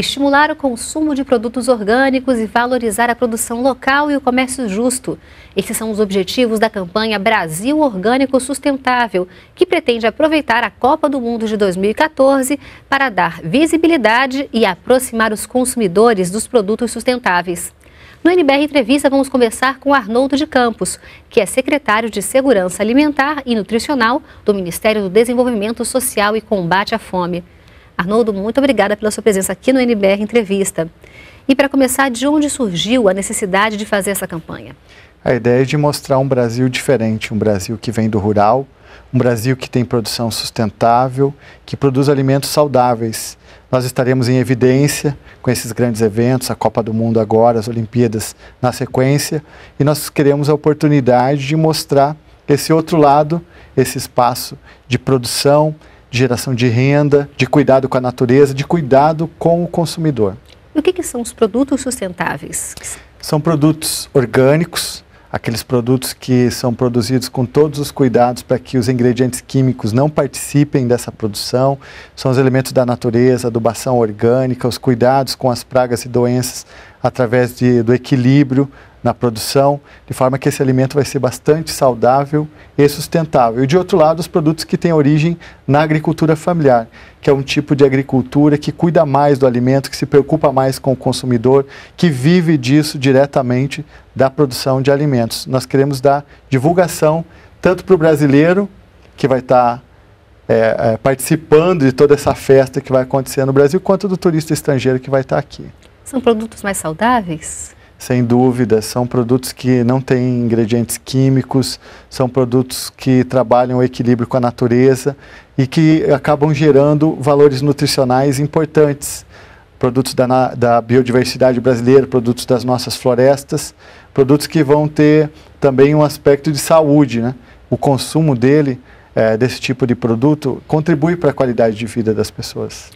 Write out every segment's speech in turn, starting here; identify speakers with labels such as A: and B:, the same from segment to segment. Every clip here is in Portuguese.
A: estimular o consumo de produtos orgânicos e valorizar a produção local e o comércio justo. Esses são os objetivos da campanha Brasil Orgânico Sustentável, que pretende aproveitar a Copa do Mundo de 2014 para dar visibilidade e aproximar os consumidores dos produtos sustentáveis. No NBR Entrevista, vamos conversar com Arnoldo de Campos, que é secretário de Segurança Alimentar e Nutricional do Ministério do Desenvolvimento Social e Combate à Fome. Arnoldo, muito obrigada pela sua presença aqui no NBR Entrevista. E para começar, de onde surgiu a necessidade de fazer essa campanha?
B: A ideia é de mostrar um Brasil diferente, um Brasil que vem do rural, um Brasil que tem produção sustentável, que produz alimentos saudáveis. Nós estaremos em evidência com esses grandes eventos, a Copa do Mundo agora, as Olimpíadas na sequência, e nós queremos a oportunidade de mostrar esse outro lado, esse espaço de produção, de geração de renda, de cuidado com a natureza, de cuidado com o consumidor.
A: E o que, que são os produtos sustentáveis?
B: São produtos orgânicos, aqueles produtos que são produzidos com todos os cuidados para que os ingredientes químicos não participem dessa produção. São os elementos da natureza, adubação orgânica, os cuidados com as pragas e doenças através de, do equilíbrio na produção, de forma que esse alimento vai ser bastante saudável e sustentável. E de outro lado, os produtos que têm origem na agricultura familiar, que é um tipo de agricultura que cuida mais do alimento, que se preocupa mais com o consumidor, que vive disso diretamente da produção de alimentos. Nós queremos dar divulgação tanto para o brasileiro, que vai estar tá, é, é, participando de toda essa festa que vai acontecer no Brasil, quanto do turista estrangeiro que vai estar tá aqui.
A: São produtos mais saudáveis?
B: sem dúvida. São produtos que não têm ingredientes químicos, são produtos que trabalham o equilíbrio com a natureza e que acabam gerando valores nutricionais importantes. Produtos da, da biodiversidade brasileira, produtos das nossas florestas, produtos que vão ter também um aspecto de saúde. Né? O consumo dele, é, desse tipo de produto, contribui para a qualidade de vida das pessoas.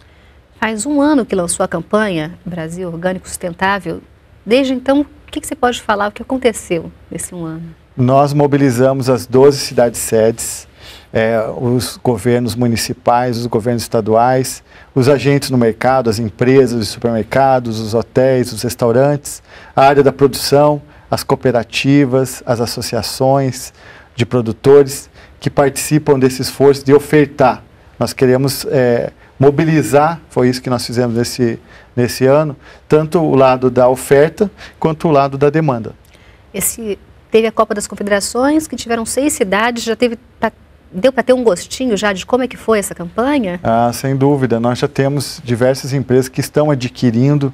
A: Faz um ano que lançou a campanha Brasil Orgânico Sustentável Desde então, o que, você pode falar, o que aconteceu nesse um ano?
B: Nós mobilizamos as 12 cidades-sedes, é, os governos municipais, os governos estaduais, os agentes no mercado, as empresas, os supermercados, os hotéis, os restaurantes, a área da produção, as cooperativas, as associações de produtores que participam desse esforço de ofertar nós queremos é, mobilizar, foi isso que nós fizemos nesse, nesse ano, tanto o lado da oferta quanto o lado da demanda.
A: Esse teve a Copa das Confederações, que tiveram seis cidades, já teve tá, deu para ter um gostinho já de como é que foi essa campanha?
B: Ah, sem dúvida, nós já temos diversas empresas que estão adquirindo,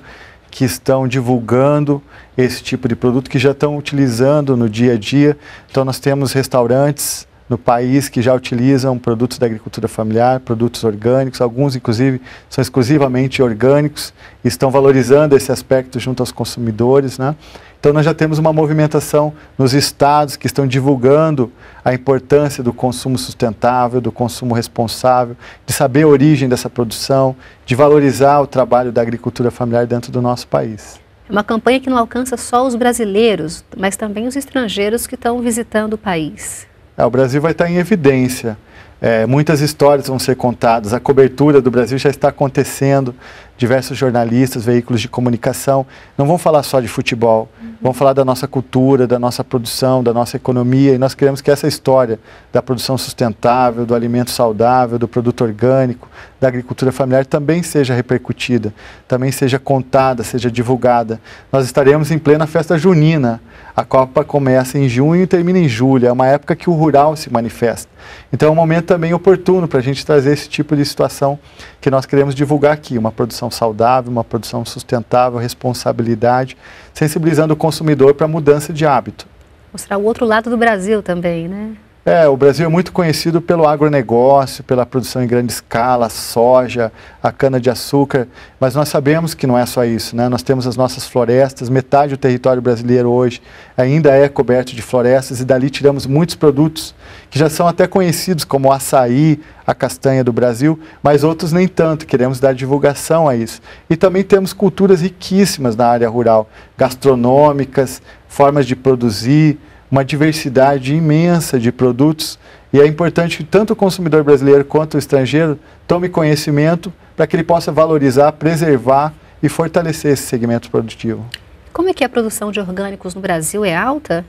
B: que estão divulgando esse tipo de produto, que já estão utilizando no dia a dia. Então nós temos restaurantes, no país que já utilizam produtos da agricultura familiar, produtos orgânicos, alguns inclusive são exclusivamente orgânicos, estão valorizando esse aspecto junto aos consumidores, né? Então nós já temos uma movimentação nos estados que estão divulgando a importância do consumo sustentável, do consumo responsável, de saber a origem dessa produção, de valorizar o trabalho da agricultura familiar dentro do nosso país.
A: É uma campanha que não alcança só os brasileiros, mas também os estrangeiros que estão visitando o país.
B: É, o Brasil vai estar em evidência. É, muitas histórias vão ser contadas, a cobertura do Brasil já está acontecendo diversos jornalistas, veículos de comunicação, não vão falar só de futebol, uhum. vão falar da nossa cultura, da nossa produção, da nossa economia, e nós queremos que essa história da produção sustentável, do alimento saudável, do produto orgânico, da agricultura familiar também seja repercutida, também seja contada, seja divulgada. Nós estaremos em plena festa junina. A Copa começa em junho e termina em julho. É uma época que o rural se manifesta. Então é um momento também oportuno para a gente trazer esse tipo de situação que nós queremos divulgar aqui, uma produção produção saudável, uma produção sustentável, responsabilidade, sensibilizando o consumidor para mudança de hábito.
A: Mostrar o outro lado do Brasil também, né?
B: É, o Brasil é muito conhecido pelo agronegócio, pela produção em grande escala, soja, a cana-de-açúcar, mas nós sabemos que não é só isso, né? Nós temos as nossas florestas, metade do território brasileiro hoje ainda é coberto de florestas e dali tiramos muitos produtos que já são até conhecidos como açaí, a castanha do Brasil, mas outros nem tanto, queremos dar divulgação a isso. E também temos culturas riquíssimas na área rural, gastronômicas, formas de produzir, uma diversidade imensa de produtos e é importante que tanto o consumidor brasileiro quanto o estrangeiro tome conhecimento para que ele possa valorizar, preservar e fortalecer esse segmento produtivo.
A: Como é que a produção de orgânicos no Brasil é alta?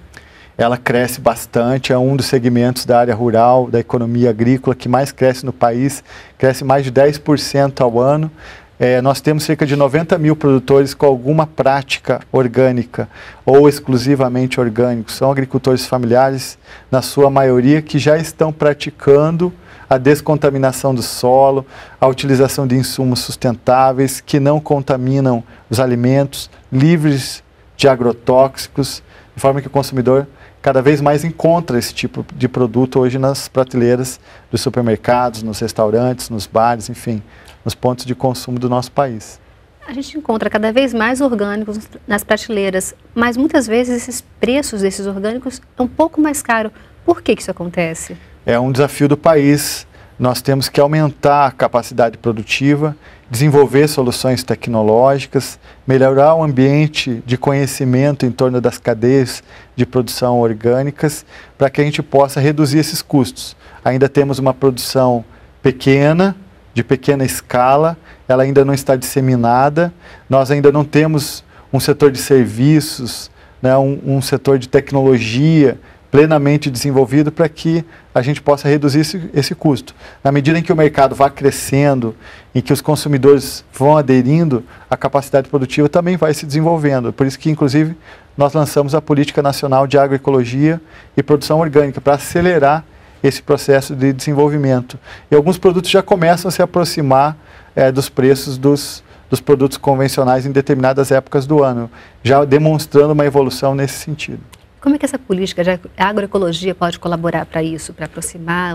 B: Ela cresce bastante, é um dos segmentos da área rural, da economia agrícola que mais cresce no país, cresce mais de 10% ao ano. É, nós temos cerca de 90 mil produtores com alguma prática orgânica ou exclusivamente orgânicos. São agricultores familiares, na sua maioria, que já estão praticando a descontaminação do solo, a utilização de insumos sustentáveis que não contaminam os alimentos, livres de agrotóxicos, de forma que o consumidor cada vez mais encontra esse tipo de produto hoje nas prateleiras dos supermercados, nos restaurantes, nos bares, enfim, nos pontos de consumo do nosso país.
A: A gente encontra cada vez mais orgânicos nas prateleiras, mas muitas vezes esses preços desses orgânicos é um pouco mais caro. Por que, que isso acontece?
B: É um desafio do país. Nós temos que aumentar a capacidade produtiva desenvolver soluções tecnológicas, melhorar o ambiente de conhecimento em torno das cadeias de produção orgânicas, para que a gente possa reduzir esses custos. Ainda temos uma produção pequena, de pequena escala, ela ainda não está disseminada, nós ainda não temos um setor de serviços, né, um, um setor de tecnologia plenamente desenvolvido para que a gente possa reduzir esse, esse, custo. Na medida em que o mercado vá crescendo e que os consumidores vão aderindo, a capacidade produtiva também vai se desenvolvendo. Por isso que, inclusive, nós lançamos a Política Nacional de Agroecologia e Produção Orgânica para acelerar esse processo de desenvolvimento. E alguns produtos já começam a se aproximar é, dos preços dos, dos produtos convencionais em determinadas épocas do ano, já demonstrando uma evolução nesse sentido.
A: Como é que essa política de agroecologia pode colaborar para isso, para aproximar,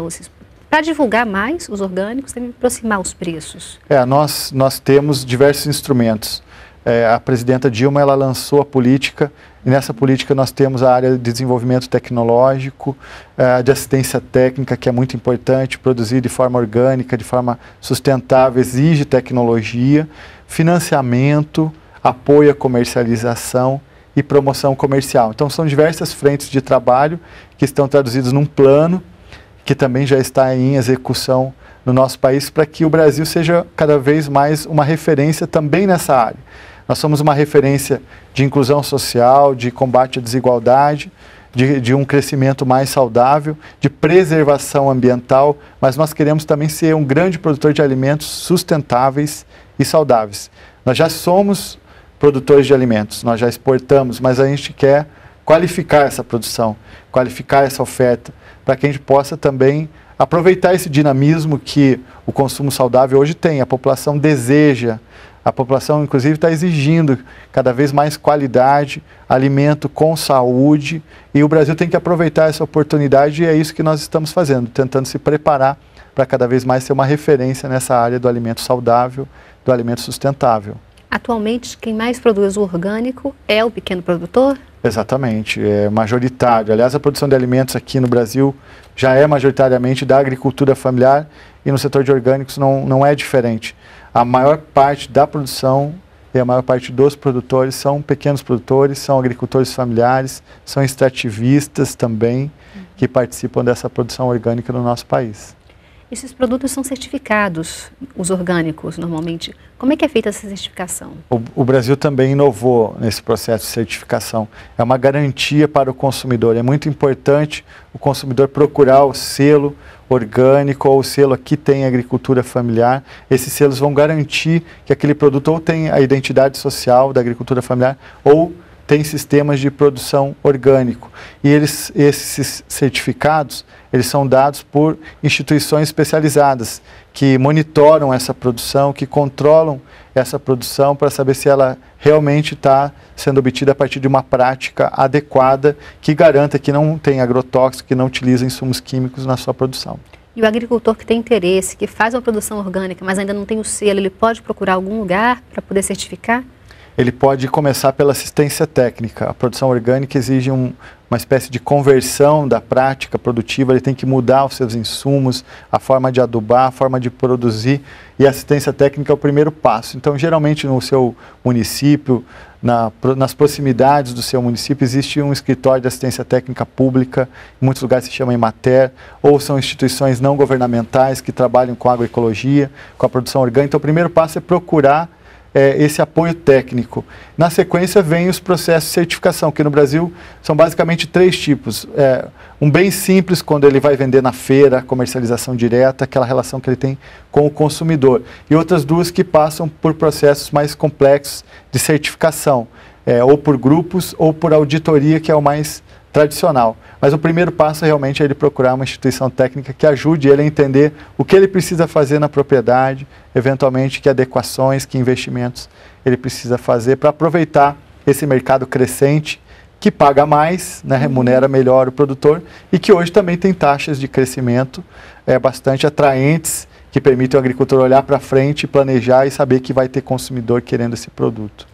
A: para divulgar mais os orgânicos, para aproximar os preços?
B: É, nós, nós temos diversos instrumentos. É, a presidenta Dilma ela lançou a política e nessa política nós temos a área de desenvolvimento tecnológico, é, de assistência técnica, que é muito importante, produzir de forma orgânica, de forma sustentável, exige tecnologia, financiamento, apoio à comercialização e promoção comercial. Então, são diversas frentes de trabalho que estão traduzidas num plano que também já está em execução no nosso país para que o Brasil seja cada vez mais uma referência também nessa área. Nós somos uma referência de inclusão social, de combate à desigualdade, de, de, um crescimento mais saudável, de preservação ambiental, mas nós queremos também ser um grande produtor de alimentos sustentáveis e saudáveis. Nós já somos produtores de alimentos. Nós já exportamos, mas a gente quer qualificar essa produção, qualificar essa oferta, para que a gente possa também aproveitar esse dinamismo que o consumo saudável hoje tem. A população deseja, a população, inclusive, está exigindo cada vez mais qualidade, alimento com saúde, e o Brasil tem que aproveitar essa oportunidade, e é isso que nós estamos fazendo, tentando se preparar para cada vez mais ser uma referência nessa área do alimento saudável, do alimento sustentável.
A: Atualmente, quem mais produz o orgânico é o pequeno
B: produtor? Exatamente, é majoritário. Aliás, a produção de alimentos aqui no Brasil já é majoritariamente da agricultura familiar e no setor de orgânicos não, não é diferente. A maior parte da produção e a maior parte dos produtores são pequenos produtores, são agricultores familiares, são extrativistas também que participam dessa produção orgânica no nosso país.
A: Esses produtos são certificados, os orgânicos, normalmente. Como é que é feita essa certificação?
B: O, o, Brasil também inovou nesse processo de certificação. É uma garantia para o consumidor. É muito importante o consumidor procurar o selo orgânico ou o selo aqui tem agricultura familiar. Esses selos vão garantir que aquele produto ou tem a identidade social da agricultura familiar ou tem sistemas de produção orgânico. E eles, esses certificados, eles são dados por instituições especializadas que monitoram essa produção, que controlam essa produção para saber se ela realmente está sendo obtida a partir de uma prática adequada que garanta que não tem agrotóxico, que não utiliza insumos químicos na sua produção.
A: E o agricultor que tem interesse, que faz uma produção orgânica, mas ainda não tem o selo, ele pode procurar algum lugar para poder certificar?
B: ele pode começar pela assistência técnica. A produção orgânica exige um, uma espécie de conversão da prática produtiva, ele tem que mudar os seus insumos, a forma de adubar, a forma de produzir, e assistência técnica é o primeiro passo. Então, geralmente no seu município, na, nas proximidades do seu município, existe um escritório de assistência técnica pública, em muitos lugares se chama Emater, ou são instituições não governamentais que trabalham com agroecologia, com a produção orgânica. Então, o primeiro passo é procurar é, esse apoio técnico. Na sequência, vem os processos de certificação, que no Brasil são basicamente três tipos. É, um bem simples, quando ele vai vender na feira, comercialização direta, aquela relação que ele tem com o consumidor. E outras duas que passam por processos mais complexos de certificação, é, ou por grupos, ou por auditoria, que é o mais tradicional. Mas o primeiro passo é realmente é ele procurar uma instituição técnica que ajude ele a entender o que ele precisa fazer na propriedade, eventualmente que adequações, que investimentos ele precisa fazer para aproveitar esse mercado crescente que paga mais, né, uhum. remunera melhor o produtor e que hoje também tem taxas de crescimento é, bastante atraentes que permitem o agricultor olhar para frente, planejar e saber que vai ter consumidor querendo esse produto.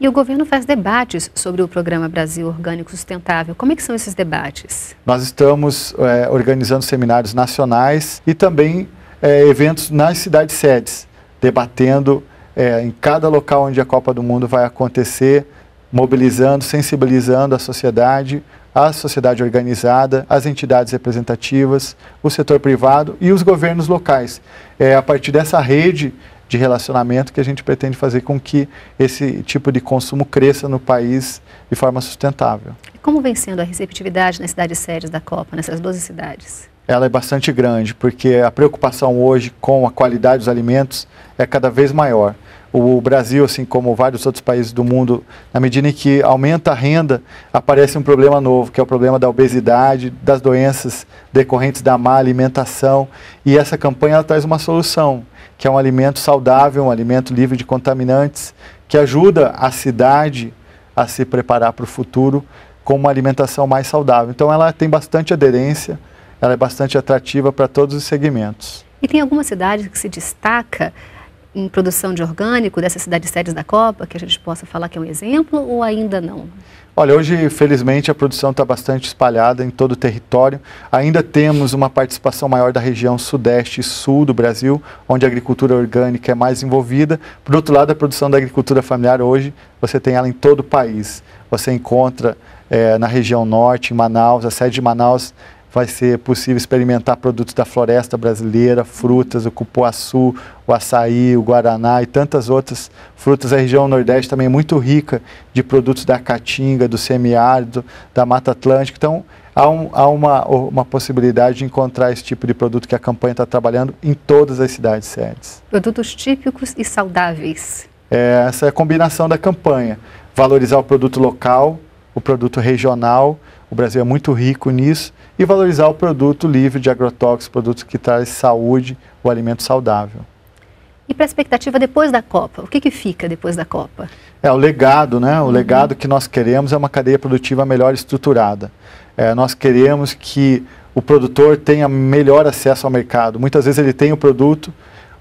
A: E o governo faz debates sobre o Programa Brasil Orgânico Sustentável. Como é que são esses debates?
B: Nós estamos é, organizando seminários nacionais e também é, eventos nas cidades sedes, debatendo é, em cada local onde a Copa do Mundo vai acontecer, mobilizando, sensibilizando a sociedade, a sociedade organizada, as entidades representativas, o setor privado e os governos locais. É, a partir dessa rede de relacionamento que a gente pretende fazer com que esse tipo de consumo cresça no país de forma sustentável.
A: Como vem sendo a receptividade nas cidades sérias da Copa, nessas 12 cidades?
B: Ela é bastante grande, porque a preocupação hoje com a qualidade dos alimentos é cada vez maior. O Brasil, assim como vários outros países do mundo, na medida em que aumenta a renda, aparece um problema novo, que é o problema da obesidade, das doenças decorrentes da má alimentação. E essa campanha traz uma solução, que é um alimento saudável, um alimento livre de contaminantes, que ajuda a cidade a se preparar para o futuro com uma alimentação mais saudável. Então ela tem bastante aderência, ela é bastante atrativa para todos os segmentos.
A: E tem alguma cidade que se destaca em produção de orgânico dessas cidades sedes da Copa, que a gente possa falar que é um exemplo ou ainda não?
B: Olha, hoje, felizmente, a produção está bastante espalhada em todo o território. Ainda temos uma participação maior da região sudeste e sul do Brasil, onde a agricultura orgânica é mais envolvida. Por outro lado, a produção da agricultura familiar hoje, você tem ela em todo o país. Você encontra é, na região norte, em Manaus, a sede de Manaus vai ser possível experimentar produtos da floresta brasileira, frutas, o cupuaçu, o açaí, o guaraná e tantas outras frutas. A região Nordeste também é muito rica de produtos da caatinga, do semiárido, da Mata Atlântica. Então, há, um, há uma, uma, possibilidade de encontrar esse tipo de produto que a campanha está trabalhando em todas as cidades sedes.
A: Produtos típicos e saudáveis.
B: É, essa é a combinação da campanha. Valorizar o produto local, o produto regional, o Brasil é muito rico nisso, e valorizar o produto livre de agrotóxicos, produtos que traz saúde, o alimento saudável.
A: E para a expectativa depois da Copa, o que, que fica depois da Copa?
B: É o legado, né? O uhum. legado que nós queremos é uma cadeia produtiva melhor estruturada. É, nós queremos que o produtor tenha melhor acesso ao mercado. Muitas vezes ele tem o produto,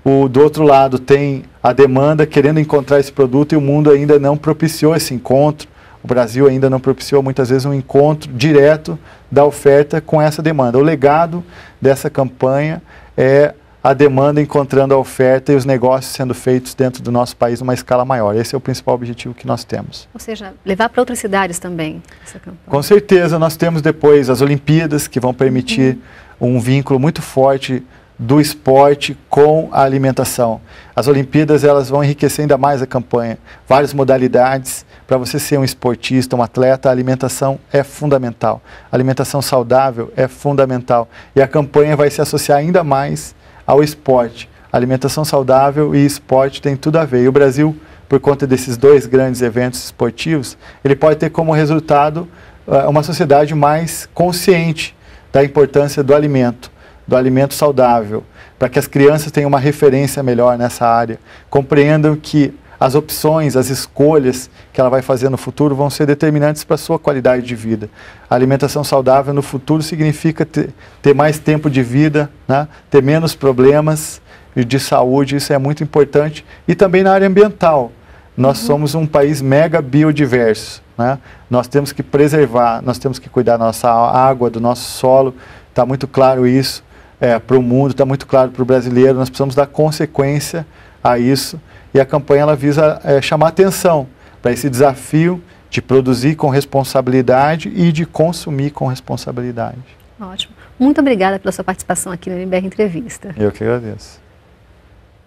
B: o, do outro lado tem a demanda querendo encontrar esse produto e o mundo ainda não propiciou esse encontro o Brasil ainda não propiciou muitas vezes um encontro direto da oferta com essa demanda. O legado dessa campanha é a demanda encontrando a oferta e os negócios sendo feitos dentro do nosso país numa escala maior. Esse é o principal objetivo que nós temos.
A: Ou seja, levar para outras cidades também essa campanha.
B: Com certeza, nós temos depois as Olimpíadas que vão permitir uhum. um vínculo muito forte do esporte com a alimentação. As Olimpíadas elas vão enriquecer ainda mais a campanha. Várias modalidades para você ser um esportista, um atleta, a alimentação é fundamental. A alimentação saudável é fundamental e a campanha vai se associar ainda mais ao esporte. alimentação saudável e esporte tem tudo a ver. E o Brasil, por conta desses dois grandes eventos esportivos, ele pode ter como resultado eh, uma sociedade mais consciente da importância do alimento do alimento saudável, para que as crianças tenham uma referência melhor nessa área, compreendam que as opções, as escolhas que ela vai fazer no futuro vão ser determinantes para a sua qualidade de vida. A alimentação saudável no futuro significa ter, ter mais tempo de vida, né? ter menos problemas de saúde, isso é muito importante. E também na área ambiental. Nós uhum. somos um país mega biodiverso. Né? Nós temos que preservar, nós temos que cuidar da nossa água, do nosso solo, está muito claro isso é, para o mundo, está muito claro para o brasileiro, nós precisamos dar consequência a isso. E a campanha ela visa é, chamar atenção para esse desafio de produzir com responsabilidade e de consumir com responsabilidade.
A: Ótimo. Muito obrigada pela sua participação aqui no MBR Entrevista.
B: Eu que agradeço.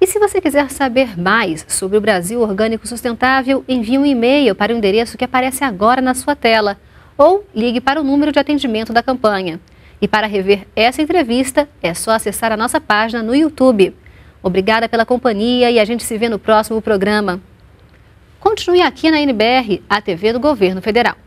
A: E se você quiser saber mais sobre o Brasil Orgânico Sustentável, envie um e-mail para o endereço que aparece agora na sua tela ou ligue para o número de atendimento da campanha e para rever essa entrevista, é só acessar a nossa página no YouTube. Obrigada pela companhia e a gente se vê no próximo programa. Continue aqui na NBR, a TV do Governo Federal.